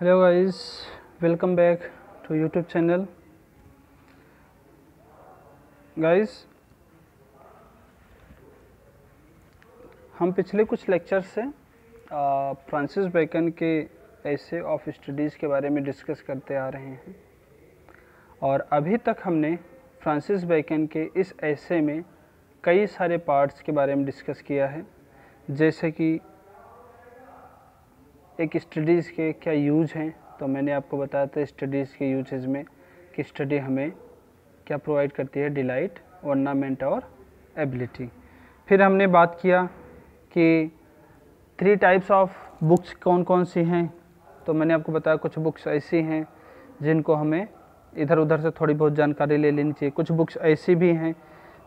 Hello guys welcome back to YouTube channel guys हम पिछले कुछ लेक्चर से फ्रांसिस बैकन के ऐसे ऑफ स्टडीज़ के बारे में डिस्कस करते आ रहे हैं और अभी तक हमने फ्रांसिस बैकन के इस ऐसे में कई सारे पार्ट्स के बारे में डिस्कस किया है जैसे कि एक स्टडीज़ के क्या यूज हैं तो मैंने आपको बताया था स्टडीज़ के यूजेज में कि स्टडी हमें क्या प्रोवाइड करती है डिलाइट ऑर्नामेंट और एबिलिटी फिर हमने बात किया कि थ्री टाइप्स ऑफ बुक्स कौन कौन सी हैं तो मैंने आपको बताया कुछ बुक्स ऐसी हैं जिनको हमें इधर उधर से थोड़ी बहुत जानकारी ले लेनी चाहिए कुछ बुक्स ऐसी भी हैं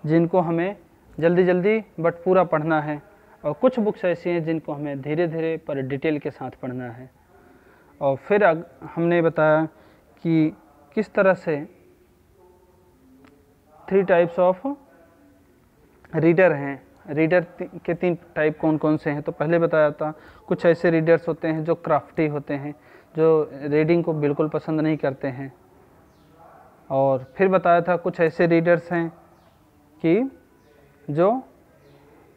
जिनको हमें जल्दी जल्दी बट पूरा पढ़ना है और कुछ बुक्स ऐसी हैं जिनको हमें धीरे धीरे पर डिटेल के साथ पढ़ना है और फिर हमने बताया कि किस तरह से थ्री टाइप्स ऑफ रीडर हैं रीडर के तीन टाइप कौन कौन से हैं तो पहले बताया था कुछ ऐसे रीडर्स होते हैं जो क्राफ्टी होते हैं जो रीडिंग को बिल्कुल पसंद नहीं करते हैं और फिर बताया था कुछ ऐसे रीडर्स हैं कि जो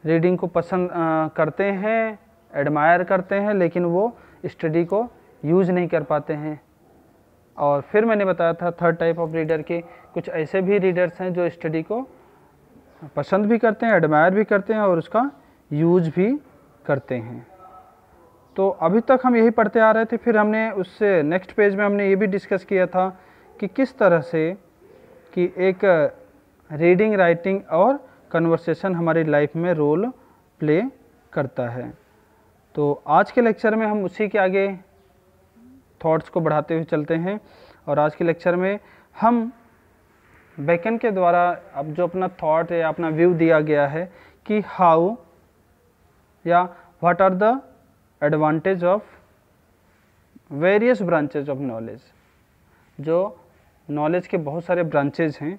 रीडिंग को पसंद आ, करते हैं एडमायर करते हैं लेकिन वो स्टडी को यूज़ नहीं कर पाते हैं और फिर मैंने बताया था थर्ड टाइप ऑफ रीडर के कुछ ऐसे भी रीडर्स हैं जो स्टडी को पसंद भी करते हैं एडमायर भी करते हैं और उसका यूज भी करते हैं तो अभी तक हम यही पढ़ते आ रहे थे फिर हमने उससे नेक्स्ट पेज में हमने ये भी डिस्कस किया था कि किस तरह से कि एक रीडिंग राइटिंग और कन्वर्सेशन हमारी लाइफ में रोल प्ले करता है तो आज के लेक्चर में हम उसी के आगे थॉट्स को बढ़ाते हुए चलते हैं और आज के लेक्चर में हम बैकन के द्वारा अब जो अपना थॉट या अपना व्यू दिया गया है कि हाउ या what are the advantage of various branches of knowledge जो नॉलेज के बहुत सारे ब्रांचेज हैं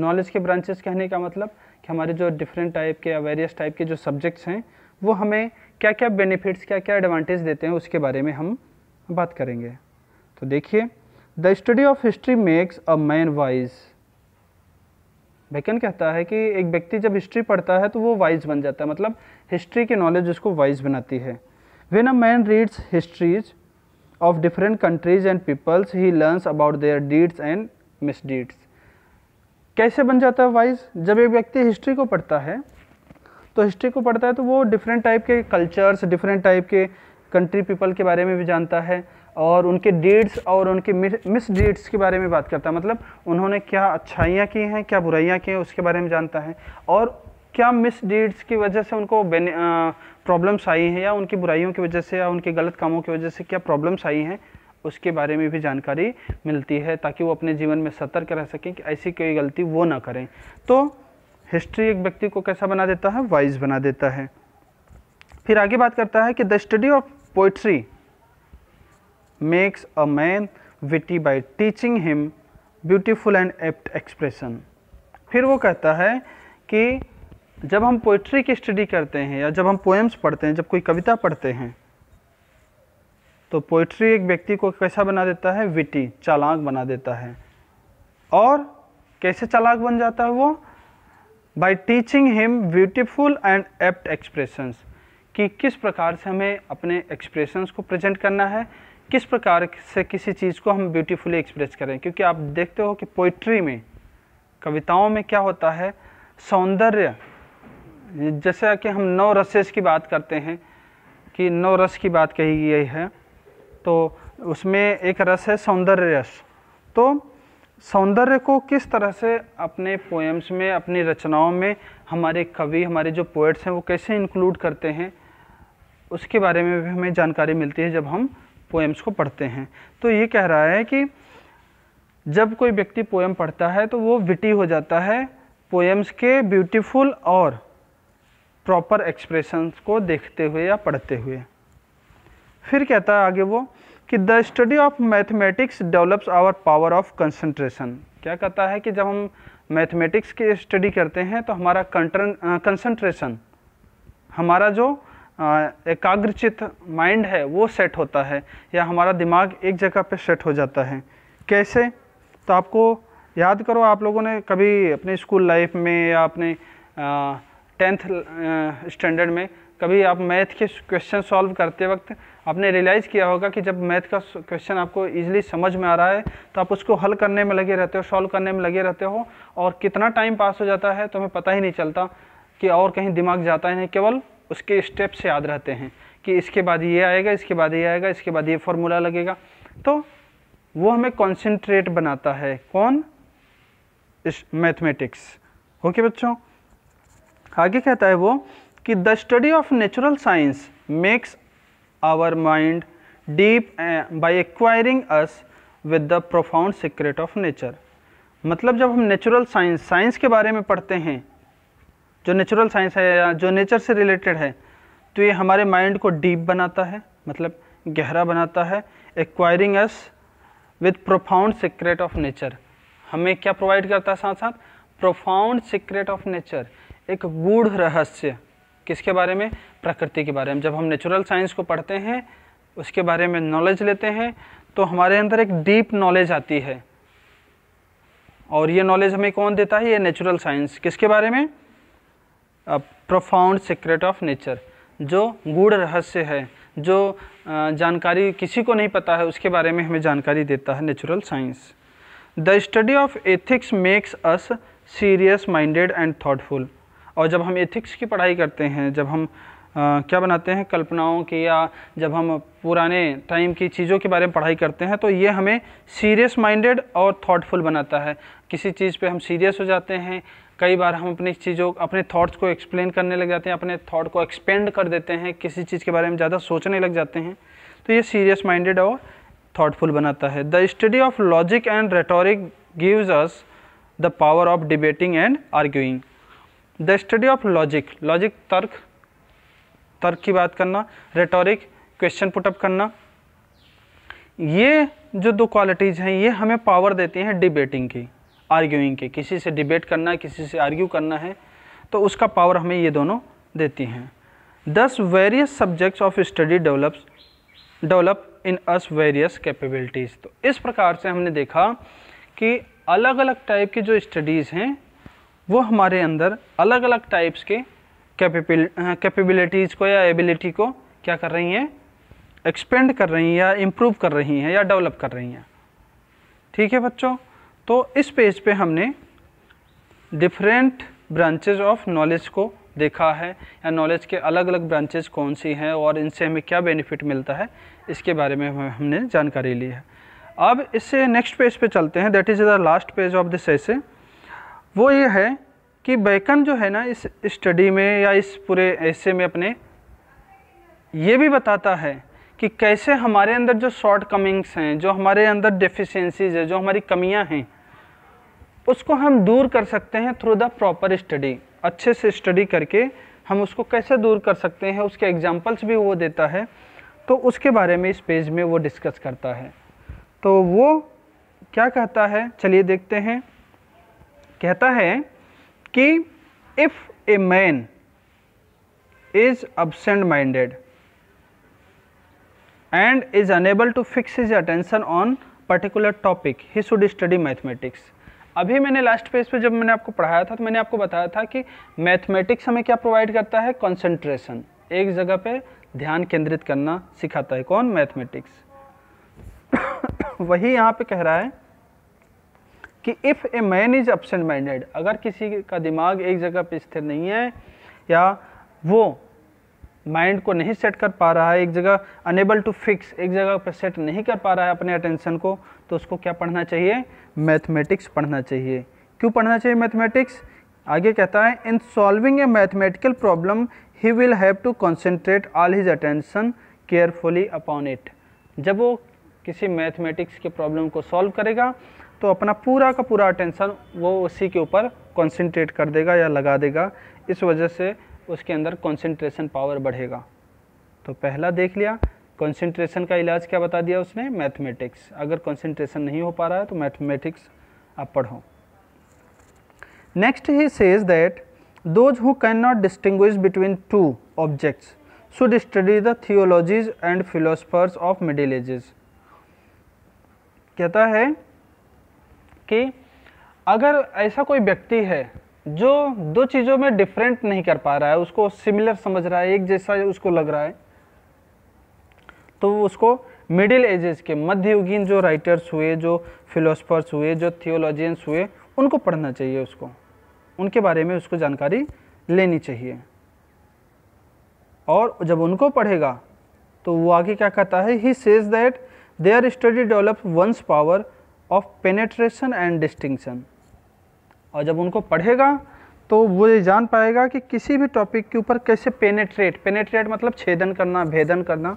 नॉलेज के ब्रांचेस कहने का मतलब कि हमारे जो डिफरेंट टाइप के या वेरियस टाइप के जो सब्जेक्ट्स हैं वो हमें क्या क्या बेनिफिट्स क्या क्या एडवांटेज देते हैं उसके बारे में हम बात करेंगे तो देखिए the study of history makes a man wise Bacon कहता है कि एक व्यक्ति जब हिस्ट्री पढ़ता है तो वो वाइज बन जाता है मतलब हिस्ट्री की नॉलेज उसको वाइज बनाती है when a man reads histories of different countries and peoples he learns about their deeds and misdeeds कैसे बन जाता है वाइज जब एक व्यक्ति हिस्ट्री को पढ़ता है तो हिस्ट्री को पढ़ता है तो वो डिफरेंट टाइप के कल्चर्स डिफरेंट टाइप के कंट्री पीपल के बारे में भी जानता है और उनके डीड्स और उनके मिस डीड्स के बारे में बात करता है मतलब उन्होंने क्या अच्छाइयाँ की हैं क्या बुराइयाँ की हैं उसके बारे में जानता है और क्या मिस डीड्स की वजह से उनको प्रॉब्लम्स आई हैं या उनकी बुराइयों की वजह से या उनके गलत कामों की वजह से क्या प्रॉब्लम्स आई हैं उसके बारे में भी जानकारी मिलती है ताकि वो अपने जीवन में सतर्क रह सकें कि ऐसी कोई गलती वो ना करें तो हिस्ट्री एक व्यक्ति को कैसा बना देता है वाइज बना देता है फिर आगे बात करता है कि the study of poetry makes a man witty by teaching him beautiful and apt expression फिर वो कहता है कि जब हम पोइट्री की स्टडी करते हैं या जब हम पोएम्स पढ़ते हैं जब कोई कविता पढ़ते हैं तो पोइट्री एक व्यक्ति को कैसा बना देता है विटी चालाक बना देता है और कैसे चालाक बन जाता है वो by teaching him beautiful and apt expressions कि किस प्रकार से हमें अपने एक्सप्रेशंस को प्रेजेंट करना है किस प्रकार से किसी चीज़ को हम ब्यूटीफुली एक्सप्रेस करें क्योंकि आप देखते हो कि पोइट्री में कविताओं में क्या होता है सौंदर्य जैसा कि हम नौ रसेस की बात करते हैं कि नौ रस की बात कही गई है तो उसमें एक रस है सौंदर्य रस तो सौंदर्य को किस तरह से अपने पोएम्स में अपनी रचनाओं में हमारे कवि हमारे जो पोएट्स हैं वो कैसे इंक्लूड करते हैं उसके बारे में भी हमें जानकारी मिलती है जब हम पोएम्स को पढ़ते हैं तो ये कह रहा है कि जब कोई व्यक्ति पोएम पढ़ता है तो वो विटी हो जाता है पोएम्स के ब्यूटीफुल और प्रॉपर एक्सप्रेशंस को देखते हुए या पढ़ते हुए फिर कहता है आगे वो कि the study of mathematics develops our power of concentration क्या कहता है कि जब हम मैथमेटिक्स की स्टडी करते हैं तो हमारा कंसंट्रेशन हमारा जो एकाग्रचित माइंड है वो सेट होता है या हमारा दिमाग एक जगह पे सेट हो जाता है कैसे तो आपको याद करो आप लोगों ने कभी अपने स्कूल लाइफ में या अपने टेंथ स्टैंडर्ड में कभी आप मैथ के क्वेश्चन सॉल्व करते वक्त आपने रियलाइज़ किया होगा कि जब मैथ का क्वेश्चन आपको ईजिली समझ में आ रहा है तो आप उसको हल करने में लगे रहते हो सॉल्व करने में लगे रहते हो और कितना टाइम पास हो जाता है तुम्हें पता ही नहीं चलता कि और कहीं दिमाग जाता है केवल उसके स्टेप्स याद रहते हैं कि इसके बाद ये आएगा इसके बाद ये आएगा इसके बाद ये फॉर्मूला लगेगा तो वो हमें कॉन्सेंट्रेट बनाता है कौन इस मैथमेटिक्स ओके बच्चों आगे कहता है वो कि the study of natural science makes our mind deep uh, by acquiring us with the profound secret of nature मतलब जब हम नेचुरल साइंस साइंस के बारे में पढ़ते हैं जो नेचुरल साइंस है या जो नेचर से रिलेटेड है तो ये हमारे माइंड को डीप बनाता है मतलब गहरा बनाता है acquiring us with profound secret of nature हमें क्या प्रोवाइड करता है साथ साथ प्रोफाउंड सीक्रेट ऑफ नेचर एक गूढ़ रहस्य किसके बारे में प्रकृति के बारे में जब हम नेचुरल साइंस को पढ़ते हैं उसके बारे में नॉलेज लेते हैं तो हमारे अंदर एक डीप नॉलेज आती है और ये नॉलेज हमें कौन देता है ये नेचुरल साइंस किसके बारे में प्रोफाउंड सीक्रेट ऑफ नेचर जो गूढ़ रहस्य है जो जानकारी किसी को नहीं पता है उसके बारे में हमें जानकारी देता है natural science the study of ethics makes us serious minded and thoughtful और जब हम एथिक्स की पढ़ाई करते हैं जब हम आ, क्या बनाते हैं कल्पनाओं की या जब हम पुराने टाइम की चीज़ों के बारे में पढ़ाई करते हैं तो ये हमें सीरियस माइंडेड और थॉटफुल बनाता है किसी चीज़ पे हम सीरियस हो जाते हैं कई बार हम अपनी चीज़ों अपने थॉट्स को एक्सप्लेन करने लग जाते हैं अपने थॉट को एक्सपेंड कर देते हैं किसी चीज़ के बारे में ज़्यादा सोचने लग जाते हैं तो ये सीरियस माइंडेड और थाटफुल बनाता है the study of logic and rhetoric gives us the power of debating and arguing the study of logic logic तर्क तर्क की बात करना रेटोरिक क्वेश्चन पुटअप करना ये जो दो क्वालिटीज़ हैं ये हमें पावर देती हैं डिबेटिंग की आर्ग्यूइंग की किसी से डिबेट करना है किसी से आर्ग्यू करना है तो उसका पावर हमें ये दोनों देती हैं thus various subjects of study develops develop in us various capabilities तो इस प्रकार से हमने देखा कि अलग अलग टाइप की जो स्टडीज़ हैं वो हमारे अंदर अलग अलग टाइप्स के कैपेबिल कैपेबिलिटीज़ को या एबिलिटी को क्या कर रही हैं एक्सपेंड कर रही हैं या इम्प्रूव कर रही हैं या डेवलप कर रही हैं ठीक है बच्चों तो इस पेज पे हमने डिफरेंट ब्रांचेज ऑफ नॉलेज को देखा है या नॉलेज के अलग अलग ब्रांचेज कौन सी हैं और इनसे हमें क्या बेनिफिट मिलता है इसके बारे में हमने जानकारी ली है अब इससे नेक्स्ट पेज पे चलते हैं that is the last page of the session वो ये है कि बैकन जो है ना इस स्टडी में या इस पूरे ऐसे में अपने ये भी बताता है कि कैसे हमारे अंदर जो शॉर्ट कमिंग्स हैं जो हमारे अंदर डिफिशेंसीज़ है जो हमारी कमियां हैं उसको हम दूर कर सकते हैं थ्रू द प्रॉपर स्टडी अच्छे से स्टडी करके हम उसको कैसे दूर कर सकते हैं उसके एग्जाम्पल्स भी वो देता है तो उसके बारे में इस पेज में वो डिस्कस करता है तो वो क्या कहता है चलिए देखते हैं कहता है कि if a man is absent minded and is unable to fix his attention on particular topic he should study mathematics अभी मैंने लास्ट पेज पे जब मैंने आपको पढ़ाया था तो मैंने आपको बताया था कि मैथमेटिक्स हमें क्या प्रोवाइड करता है कंसंट्रेशन एक जगह पे ध्यान केंद्रित करना सिखाता है कौन मैथमेटिक्स वही यहाँ पे कह रहा है कि if a man is absent minded अगर किसी का दिमाग एक जगह पर स्थिर नहीं है या वो माइंड को नहीं सेट कर पा रहा है एक जगह अनेबल टू फिक्स एक जगह पर सेट नहीं कर पा रहा है अपने अटेंशन को तो उसको क्या पढ़ना चाहिए मैथमेटिक्स पढ़ना चाहिए क्यों पढ़ना चाहिए मैथमेटिक्स आगे कहता है in solving a mathematical problem he will have to concentrate all his attention carefully upon it जब वो किसी मैथमेटिक्स के प्रॉब्लम को सॉल्व करेगा तो अपना पूरा का पूरा अटेंशन वो उसी के ऊपर कॉन्सेंट्रेट कर देगा या लगा देगा इस वजह से उसके अंदर कॉन्सेंट्रेशन पावर बढ़ेगा तो पहला देख लिया कॉन्सेंट्रेशन का इलाज क्या बता दिया उसने मैथमेटिक्स अगर कॉन्सेंट्रेशन नहीं हो पा रहा है तो मैथमेटिक्स आप पढ़ो next he says that who can not distinguish between two objects should study the theologies and philosophers of middle ages कहता है कि अगर ऐसा कोई व्यक्ति है जो दो चीज़ों में डिफरेंट नहीं कर पा रहा है उसको सिमिलर समझ रहा है एक जैसा उसको लग रहा है तो उसको मिडिल एजेस के मध्ययुगीन जो राइटर्स हुए जो फिलोसफर्स हुए जो थियोलॉजियंस हुए उनको पढ़ना चाहिए उसको उनके बारे में उसको जानकारी लेनी चाहिए और जब उनको पढ़ेगा तो वो आगे क्या कहता है he says that they are study develop one's power of penetration and distinction और जब उनको पढ़ेगा तो वो ये जान पाएगा कि किसी भी टॉपिक के ऊपर कैसे पेनेट्रेट पेनेट्रेट मतलब छेदन करना भेदन करना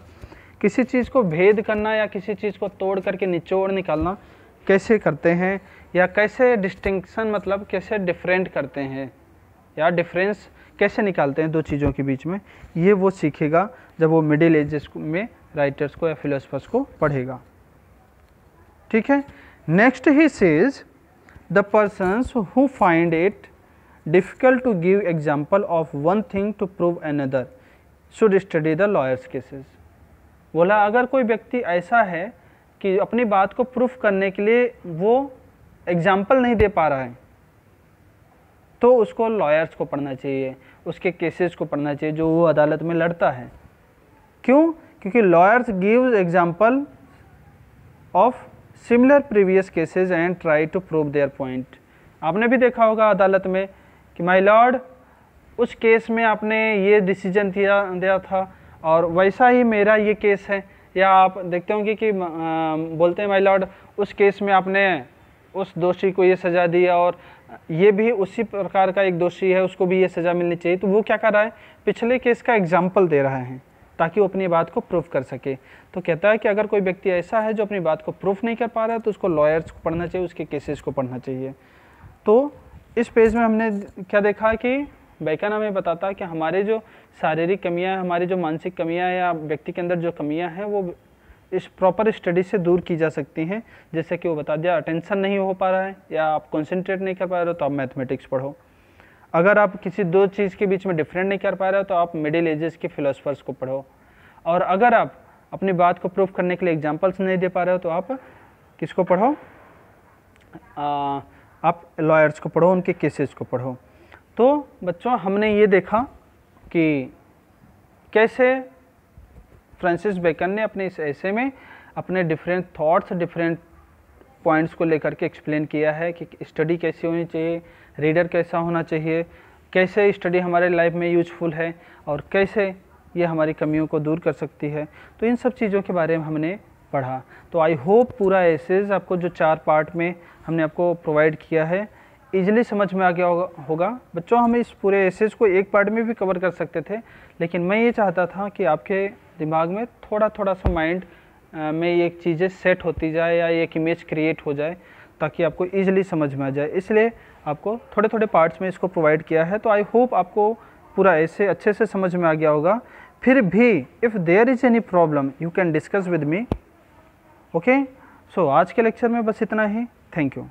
किसी चीज़ को भेद करना या किसी चीज़ को तोड़ करके निचोड़ निकालना कैसे करते हैं या कैसे डिस्टिंक्शन मतलब कैसे डिफरेंट करते हैं या डिफरेंस कैसे निकालते हैं दो चीज़ों के बीच में ये वो सीखेगा जब वो मिडिल एजेस में राइटर्स को या फिलोसफर्स को पढ़ेगा ठीक है Next he says the persons who find it difficult to give example of one thing to prove another should study the lawyers cases. बोला अगर कोई व्यक्ति ऐसा है कि अपनी बात को प्रूफ करने के लिए वो एग्जाम्पल नहीं दे पा रहा है तो उसको लॉयर्स को पढ़ना चाहिए उसके केसेस को पढ़ना चाहिए जो वो अदालत में लड़ता है क्यों क्योंकि lawyers give example of similar previous cases and try to prove their point आपने भी देखा होगा अदालत में कि माई लॉर्ड उस केस में आपने ये डिसीजन दिया दिया था और वैसा ही मेरा ये केस है या आप देखते होंगे कि आ, बोलते हैं माई लॉर्ड उस केस में आपने उस दोषी को ये सज़ा दी और ये भी उसी प्रकार का एक दोषी है उसको भी ये सज़ा मिलनी चाहिए तो वो क्या कर रहा है पिछले केस का एग्जाम्पल दे रहा है ताकि वो अपनी बात को प्रूफ कर सके तो कहता है कि अगर कोई व्यक्ति ऐसा है जो अपनी बात को प्रूफ नहीं कर पा रहा है तो उसको लॉयर्स को पढ़ना चाहिए उसके केसेस को पढ़ना चाहिए तो इस पेज में हमने क्या देखा कि बैकाना में बताता कि हमारे जो शारीरिक कमियाँ हमारी जो मानसिक कमियाँ या व्यक्ति के अंदर जो कमियाँ हैं वो इस प्रॉपर स्टडी से दूर की जा सकती हैं जैसे कि वो बता दिया अटेंशन नहीं हो पा रहा है या आप कॉन्सेंट्रेट नहीं कर पा रहे हो तो आप मैथमेटिक्स पढ़ो अगर आप किसी दो चीज़ के बीच में डिफरेंट नहीं कर पा रहे हो तो आप मिडिल एजेस के फिलोसफर्स को पढ़ो और अगर आप अपनी बात को प्रूफ करने के लिए एग्जाम्पल्स नहीं दे पा रहे हो तो आप किसको पढ़ो आ, आप लॉयर्स को पढ़ो उनके केसेस को पढ़ो तो बच्चों हमने ये देखा कि कैसे फ्रांसिस बेकन ने अपने इस ऐसे में अपने डिफरेंट थाट्स डिफरेंट पॉइंट्स को लेकर के एक्सप्लेन किया है कि स्टडी कैसी होनी चाहिए रीडर कैसा होना चाहिए कैसे स्टडी हमारे लाइफ में यूजफुल है और कैसे ये हमारी कमियों को दूर कर सकती है तो इन सब चीज़ों के बारे में हमने पढ़ा तो आई होप पूरा एसेज आपको जो चार पार्ट में हमने आपको प्रोवाइड किया है ईजिली समझ में आ गया होगा बच्चों हम इस पूरे एसेज को एक पार्ट में भी कवर कर सकते थे लेकिन मैं ये चाहता था कि आपके दिमाग में थोड़ा थोड़ा सा माइंड में ये चीज़ें सेट होती जाए या एक इमेज क्रिएट हो जाए ताकि आपको ईजिली समझ में आ जाए इसलिए आपको थोड़े थोड़े पार्ट्स में इसको प्रोवाइड किया है तो आई होप आपको पूरा ऐसे अच्छे से समझ में आ गया होगा फिर भी if there is any problem you can discuss with me okay so आज के लेक्चर में बस इतना ही थैंक यू